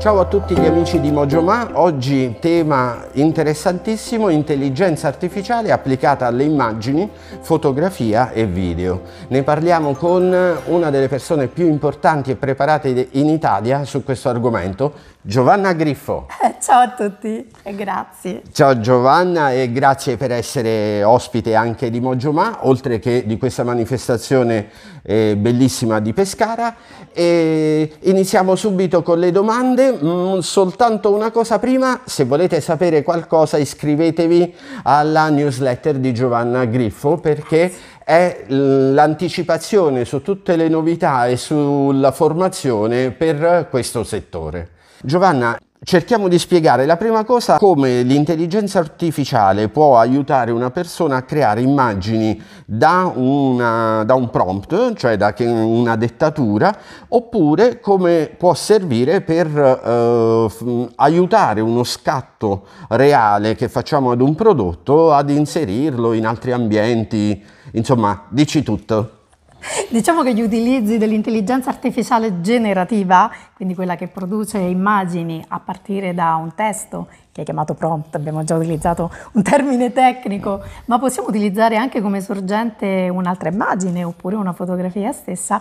Ciao a tutti gli amici di Mojoma, oggi tema interessantissimo, intelligenza artificiale applicata alle immagini, fotografia e video. Ne parliamo con una delle persone più importanti e preparate in Italia su questo argomento, Giovanna Griffo. Eh, ciao a tutti e grazie. Ciao Giovanna e grazie per essere ospite anche di Mojoma, oltre che di questa manifestazione eh, bellissima di Pescara. E iniziamo subito con le domande Mm, soltanto una cosa prima, se volete sapere qualcosa iscrivetevi alla newsletter di Giovanna Griffo perché è l'anticipazione su tutte le novità e sulla formazione per questo settore. Giovanna, Cerchiamo di spiegare la prima cosa come l'intelligenza artificiale può aiutare una persona a creare immagini da, una, da un prompt, cioè da una dettatura, oppure come può servire per eh, aiutare uno scatto reale che facciamo ad un prodotto ad inserirlo in altri ambienti. Insomma, dici tutto. Diciamo che gli utilizzi dell'intelligenza artificiale generativa, quindi quella che produce immagini a partire da un testo, che è chiamato prompt, abbiamo già utilizzato un termine tecnico, ma possiamo utilizzare anche come sorgente un'altra immagine oppure una fotografia stessa,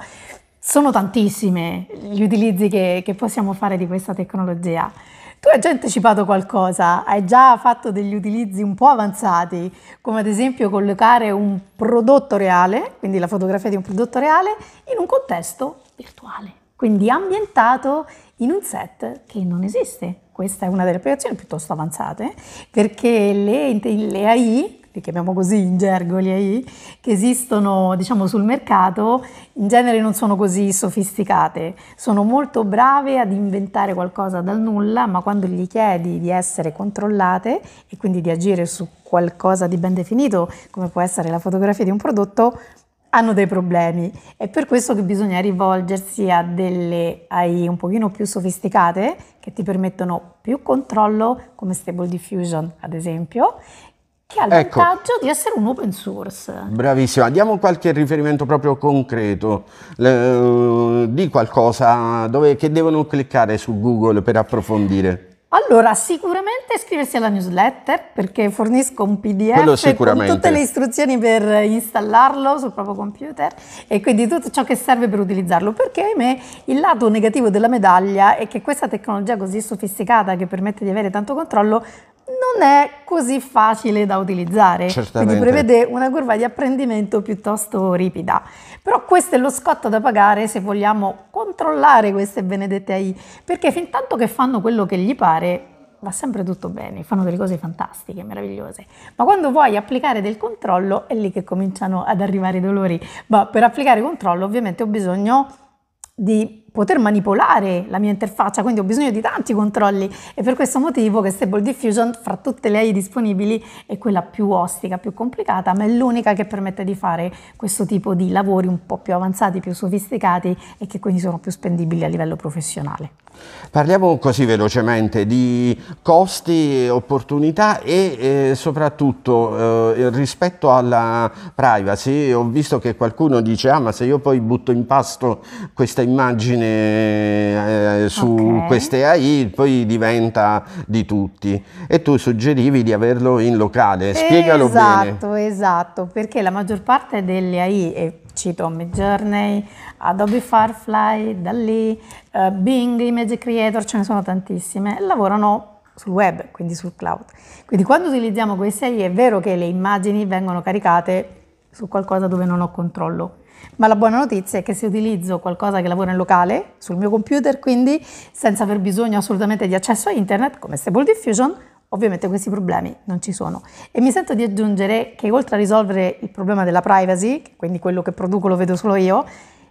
sono tantissime gli utilizzi che, che possiamo fare di questa tecnologia. Tu hai già anticipato qualcosa, hai già fatto degli utilizzi un po' avanzati, come ad esempio collocare un prodotto reale, quindi la fotografia di un prodotto reale, in un contesto virtuale, quindi ambientato in un set che non esiste. Questa è una delle applicazioni piuttosto avanzate, perché le, le AI li chiamiamo così in gergo gli AI, eh, che esistono diciamo, sul mercato, in genere non sono così sofisticate, sono molto brave ad inventare qualcosa dal nulla, ma quando gli chiedi di essere controllate e quindi di agire su qualcosa di ben definito, come può essere la fotografia di un prodotto, hanno dei problemi. È per questo che bisogna rivolgersi a delle AI un pochino più sofisticate che ti permettono più controllo, come Stable Diffusion ad esempio, che ha il ecco. vantaggio di essere un open source. Bravissima, diamo qualche riferimento proprio concreto Le, eh, di qualcosa dove, che devono cliccare su Google per approfondire. Allora, sicuramente iscriversi alla newsletter perché fornisco un PDF con tutte le istruzioni per installarlo sul proprio computer e quindi tutto ciò che serve per utilizzarlo. Perché, ahimè, il lato negativo della medaglia è che questa tecnologia così sofisticata che permette di avere tanto controllo non è così facile da utilizzare, Certamente. quindi prevede una curva di apprendimento piuttosto ripida. Però questo è lo scotto da pagare se vogliamo controllare queste benedette AI, perché fin tanto che fanno quello che gli pare va sempre tutto bene, fanno delle cose fantastiche, meravigliose, ma quando vuoi applicare del controllo è lì che cominciano ad arrivare i dolori. Ma per applicare controllo ovviamente ho bisogno di poter manipolare la mia interfaccia, quindi ho bisogno di tanti controlli e per questo motivo che Stable Diffusion fra tutte le AI disponibili è quella più ostica, più complicata, ma è l'unica che permette di fare questo tipo di lavori un po' più avanzati, più sofisticati e che quindi sono più spendibili a livello professionale. Parliamo così velocemente di costi, opportunità e eh, soprattutto eh, rispetto alla privacy, ho visto che qualcuno dice ah ma se io poi butto in pasto questa immagine eh, su okay. queste AI poi diventa di tutti e tu suggerivi di averlo in locale, spiegalo esatto, bene. Esatto, esatto, perché la maggior parte delle AI, e cito Midjourney, Adobe Firefly, Dalli, uh, eh, Bing, Image Creator, ce ne sono tantissime, lavorano sul web, quindi sul cloud. Quindi quando utilizziamo queste AI è vero che le immagini vengono caricate su qualcosa dove non ho controllo, ma la buona notizia è che se utilizzo qualcosa che lavora in locale, sul mio computer quindi, senza aver bisogno assolutamente di accesso a internet, come Stable Diffusion, ovviamente questi problemi non ci sono. E mi sento di aggiungere che oltre a risolvere il problema della privacy, quindi quello che produco lo vedo solo io,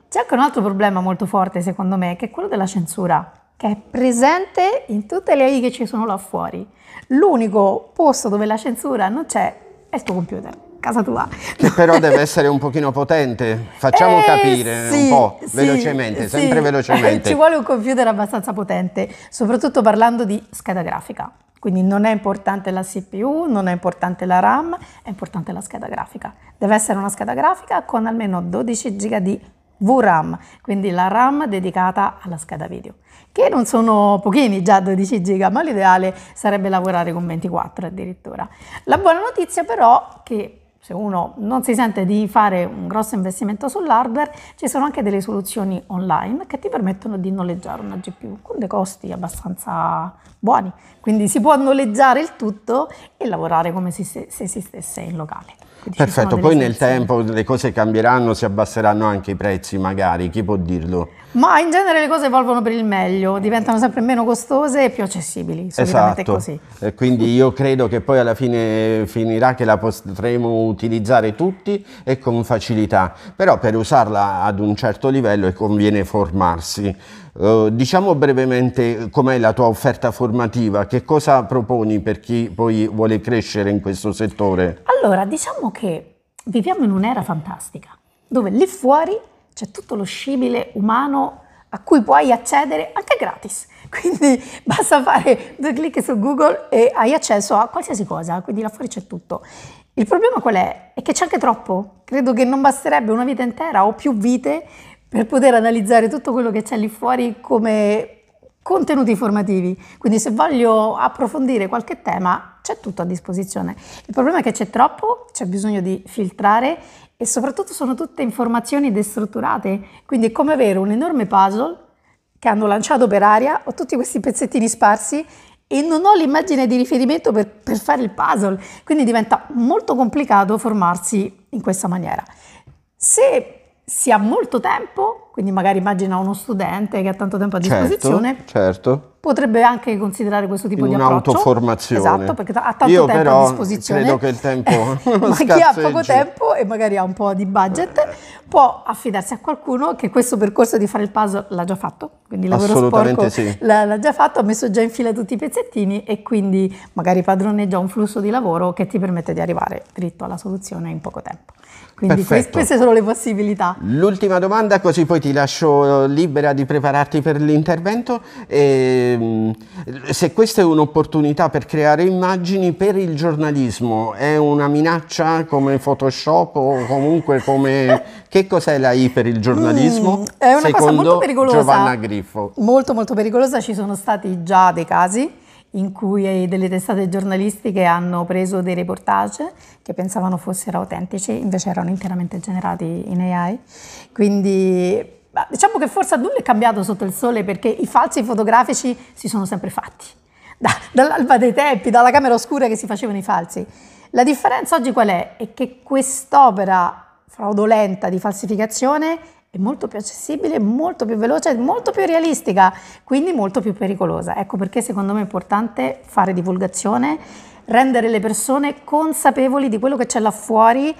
c'è anche un altro problema molto forte secondo me, che è quello della censura che è presente in tutte le AI che ci sono là fuori. L'unico posto dove la censura non c'è è il tuo computer casa tua. Che però deve essere un pochino potente, facciamo eh, capire sì, un po' velocemente, sì, sempre sì. velocemente. Ci vuole un computer abbastanza potente, soprattutto parlando di scheda grafica. Quindi non è importante la CPU, non è importante la RAM, è importante la scheda grafica. Deve essere una scheda grafica con almeno 12 GB di VRAM, quindi la RAM dedicata alla scheda video, che non sono pochini già 12 GB, ma l'ideale sarebbe lavorare con 24 addirittura. La buona notizia però è che se cioè, uno non si sente di fare un grosso investimento sull'hardware, ci sono anche delle soluzioni online che ti permettono di noleggiare una GPU con dei costi abbastanza buoni. Quindi si può noleggiare il tutto e lavorare come se si stesse in locale. Perfetto, poi nel tempo le cose cambieranno, si abbasseranno anche i prezzi magari, chi può dirlo? Ma in genere le cose evolvono per il meglio, diventano sempre meno costose e più accessibili, solitamente esatto. così. E quindi io credo che poi alla fine finirà che la potremo utilizzare tutti e con facilità, però per usarla ad un certo livello conviene formarsi. Eh, diciamo brevemente eh, com'è la tua offerta formativa, che cosa proponi per chi poi vuole crescere in questo settore? Allora, diciamo che viviamo in un'era fantastica, dove lì fuori c'è tutto lo scibile umano a cui puoi accedere anche gratis. Quindi basta fare due clic su Google e hai accesso a qualsiasi cosa, quindi là fuori c'è tutto. Il problema qual è? È che c'è anche troppo. Credo che non basterebbe una vita intera o più vite per poter analizzare tutto quello che c'è lì fuori come contenuti formativi. Quindi se voglio approfondire qualche tema c'è tutto a disposizione. Il problema è che c'è troppo, c'è bisogno di filtrare e soprattutto sono tutte informazioni destrutturate. Quindi è come avere un enorme puzzle che hanno lanciato per aria, ho tutti questi pezzettini sparsi e non ho l'immagine di riferimento per, per fare il puzzle. Quindi diventa molto complicato formarsi in questa maniera. Se si ha molto tempo, quindi magari immagina uno studente che ha tanto tempo a certo, disposizione. Certo, certo potrebbe anche considerare questo tipo in di approccio. Un'autoformazione. Esatto, perché ha tanto Io tempo però a disposizione. credo che il tempo Ma chi ha poco tempo e magari ha un po' di budget può affidarsi a qualcuno che questo percorso di fare il puzzle l'ha già fatto, quindi il lavoro sporco sì. l'ha già fatto, ha messo già in fila tutti i pezzettini e quindi magari padroneggia un flusso di lavoro che ti permette di arrivare dritto alla soluzione in poco tempo. Quindi Perfetto. queste sono le possibilità. L'ultima domanda, così poi ti lascio eh, libera di prepararti per l'intervento. E ehm, Ehm, se questa è un'opportunità per creare immagini per il giornalismo, è una minaccia come Photoshop o comunque come... che cos'è la I per il giornalismo? Mm, è una Secondo cosa molto pericolosa. Giovanna Griffo. Molto molto pericolosa, ci sono stati già dei casi in cui delle testate giornalistiche hanno preso dei reportage che pensavano fossero autentici, invece erano interamente generati in AI. Quindi ma diciamo che forse nulla è cambiato sotto il sole perché i falsi fotografici si sono sempre fatti, da, dall'alba dei tempi, dalla camera oscura che si facevano i falsi. La differenza oggi qual è? È che quest'opera fraudolenta di falsificazione è molto più accessibile, molto più veloce, molto più realistica, quindi molto più pericolosa. Ecco perché secondo me è importante fare divulgazione, rendere le persone consapevoli di quello che c'è là fuori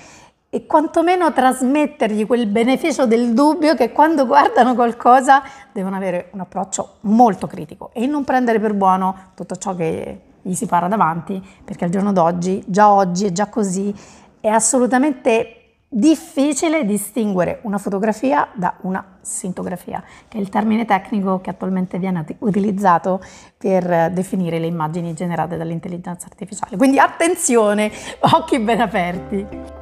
e quantomeno trasmettergli quel beneficio del dubbio che quando guardano qualcosa devono avere un approccio molto critico e non prendere per buono tutto ciò che gli si para davanti, perché al giorno d'oggi, già oggi è già così, è assolutamente difficile distinguere una fotografia da una sintografia, che è il termine tecnico che attualmente viene utilizzato per definire le immagini generate dall'intelligenza artificiale. Quindi attenzione, occhi ben aperti.